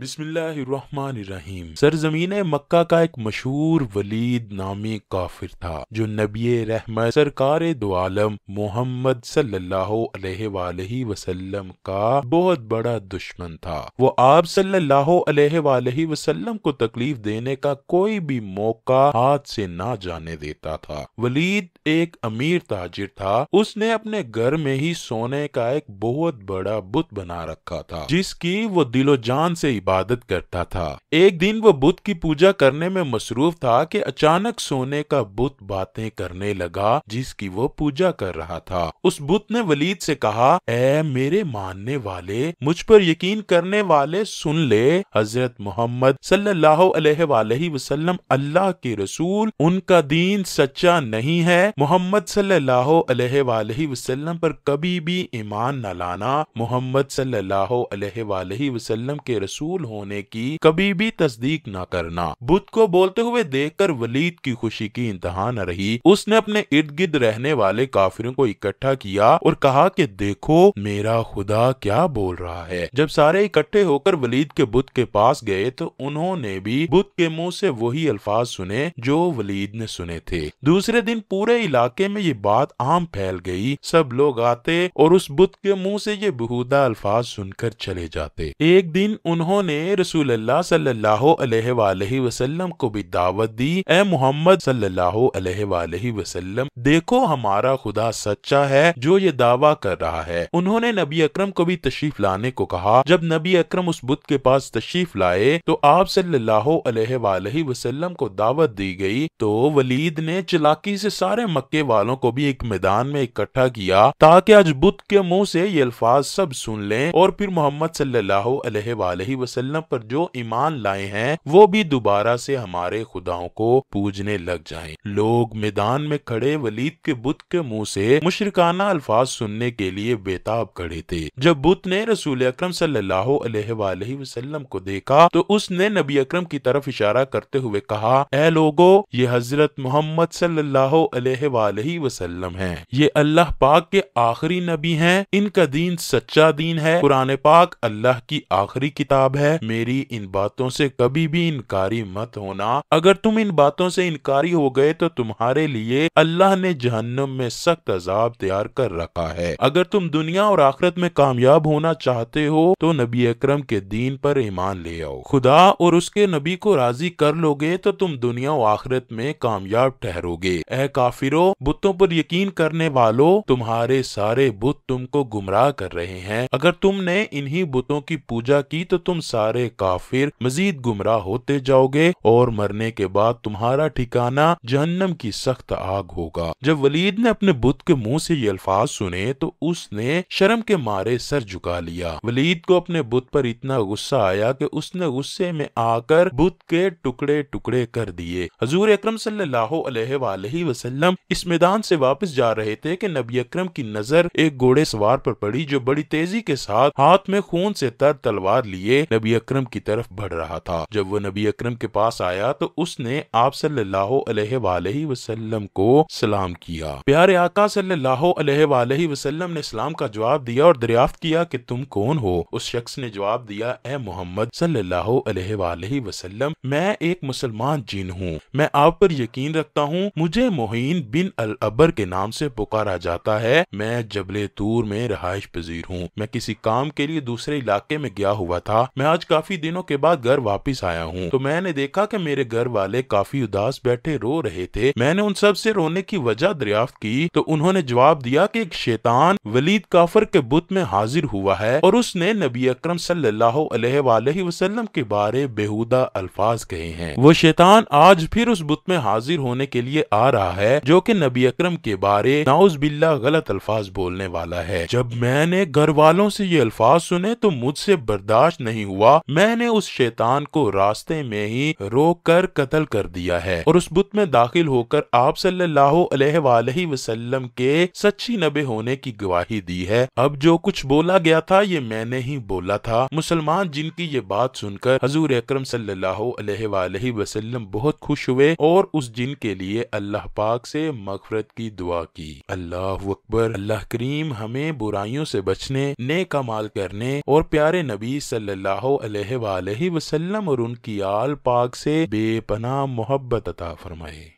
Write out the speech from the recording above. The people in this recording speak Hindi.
बिस्मिल्लाहिर्रहमानिर्रहीम सरजमीन मक्का का एक मशहूर वलीद नामी काफिर था जो नबी रहमत सरकार दो आलम मोहम्मद सल्लल्लाहु वसल्लम का बहुत बड़ा दुश्मन था वो आप सल्लल्लाहु वसल्लम को तकलीफ देने का कोई भी मौका हाथ से ना जाने देता था वलीद एक अमीर ताजिर था उसने अपने घर में ही सोने का एक बहुत बड़ा बुत बना रखा था जिसकी वो दिलो जान से इबादत करता था एक दिन वो बुत की पूजा करने में मसरूफ था कि अचानक सोने का बुत बातें करने लगा जिसकी वो पूजा कर रहा था उस बुत ने वलीद से कहा ए मेरे मानने वाले मुझ पर यकीन करने वाले सुन ले हजरत मोहम्मद सल्लाह वसलम अल्लाह के रसूल उनका दीन सच्चा नहीं है मोहम्मद सल्लल्लाहु अलैहि वसल्लम पर कभी भी ईमान न लाना मोहम्मद सल्लल्लाहु अलैहि वसल्लम के रसूल होने की कभी भी तस्दीक न करना बुद्ध को बोलते हुए देखकर वलीद की खुशी की इंतहा न रही उसने अपने इर्द गिर्द रहने वाले काफिरों को इकट्ठा किया और कहा कि देखो मेरा खुदा क्या बोल रहा है जब सारे इकट्ठे होकर वलीद के बुद्ध के पास गए तो उन्होंने भी बुद्ध के मुंह से वही अल्फाज सुने जो वलीद ने सुने थे दूसरे दिन पूरे पूरे इलाके में ये बात आम फैल गई सब लोग आते और उस बुत के मुंह से ये बहुदा अल्फाज सुनकर चले जाते एक दिन उन्होंने रसूल अल्लाह वसल्लम को भी दावत दी ए मोहम्मद वसल्लम देखो हमारा खुदा सच्चा है जो ये दावा कर रहा है उन्होंने नबी अकरम को भी तशरीफ लाने को कहा जब नबी अक्रम उस बुत के पास तशरीफ लाए तो आप सल्लाह वसल्लम को दावत दी गई तो वलीद ने चलाकी से सारे मक्के वालों को भी एक मैदान में इकट्ठा किया ताकि आज बुद्ध के मुंह से ये अल्फाज सब सुन लें और फिर मोहम्मद सल्लल्लाहु वसल्लम पर जो ईमान लाए हैं वो भी दोबारा से हमारे खुदाओं को पूजने लग जाएं। लोग मैदान में खड़े वलीद के बुद्ध के मुंह से मुशरकाना अल्फाज सुनने के लिए बेताब खड़े थे जब बुद्ध ने रसूल अक्रम वसल्लम को देखा तो उसने नबी अक्रम की तरफ इशारा करते हुए कहा ए लोगो ये हजरत मोहम्मद सल्लाह वसल्लम हैं ये अल्लाह पाक के आखिरी नबी हैं इनका दीन सच्चा दीन है कुरान पाक अल्लाह की आखिरी किताब है मेरी इन बातों से कभी भी इनकारी मत होना अगर तुम इन बातों से इनकारी हो गए तो तुम्हारे लिए अल्लाह ने जहन्नम में सख्त अजाब तैयार कर रखा है अगर तुम दुनिया और आखिरत में कामयाब होना चाहते हो तो नबी अक्रम के दीन पर ईमान ले आओ खुदा और उसके नबी को राजी कर लोगे तो तुम दुनिया और आखिरत में कामयाब ठहरोगे ए काफिर काफिरो बुतों पर यकीन करने वालों तुम्हारे सारे बुत तुमको गुमराह कर रहे हैं अगर तुमने इन्हीं बुतों की पूजा की तो तुम सारे काफिर मजीद गुमराह होते जाओगे और मरने के बाद तुम्हारा ठिकाना जहन्नम की सख्त आग होगा जब वलीद ने अपने बुत के मुंह से ये अल्फाज सुने तो उसने शर्म के मारे सर झुका लिया वलीद को अपने बुत पर इतना गुस्सा आया कि उसने गुस्से में आकर बुत के टुकड़े टुकड़े कर दिए हजूर अक्रम सल्लल्लाहु अलैहि इस मैदान से वापस जा रहे थे कि नबी अक्रम की नजर एक घोड़े सवार पर पड़ी जो बड़ी तेजी के साथ हाथ में खून से तर तलवार लिए नबी अक्रम की तरफ बढ़ रहा था जब वो नबी अक्रम के पास आया तो उसने आप सल्लाम को सलाम किया प्यारे आका सल्लल्लाहु ने सलाम का जवाब दिया और दरियाफ्त किया कि तुम कौन हो उस शख्स ने जवाब दिया ए मोहम्मद सल्लल्लाहु अलैहि मैं एक मुसलमान जिन हूँ मैं आप पर यकीन रखता हूँ मुझे मोहिन बिन अल अबर के नाम से पुकारा जाता है मैं जबले तूर में रहायश पजीर हूँ मैं किसी काम के लिए दूसरे इलाके में गया हुआ था मैं आज काफी दिनों के बाद घर वापिस आया हूँ तो मैंने देखा की मेरे घर वाले काफी उदास बैठे रो रहे थे मैंने उन सब से रोने की वजह दरियाफ्त की तो उन्होंने जवाब दिया की एक शैतान वलीद काफर के बुत में हाजिर हुआ है और उसने नबी अक्रम सलम के बारे बेहूदा अल्फाज कहे हैं वो शैतान आज फिर उस बुत में हाजिर होने के लिए आ रहा है जो कि नबी अकरम के बारे नाउज बिल्ला गलत अल्फाज बोलने वाला है जब मैंने घर वालों से ये अल्फाज सुने तो मुझसे बर्दाश्त नहीं हुआ मैंने उस शैतान को रास्ते में ही रोक कर कतल कर दिया है और उस बुत में दाखिल होकर आप सल्लल्लाहु अलैहि वसल्लम के सच्ची नबे होने की गवाही दी है अब जो कुछ बोला गया था ये मैंने ही बोला था मुसलमान जिनकी ये बात सुनकर हजूर अक्रम सल्लाम वसल्लम बहुत खुश हुए और उस जिन के लिए अल्लाह पाक से मफरत की दुआ की अल्लाह अकबर अल्लाह करीम हमें बुराइयों से बचने ने कमाल करने और प्यारे नबी सल्लल्लाहु वसल्लम और उनकी आल पाक से बेपनाह मोहब्बत अता फरमाए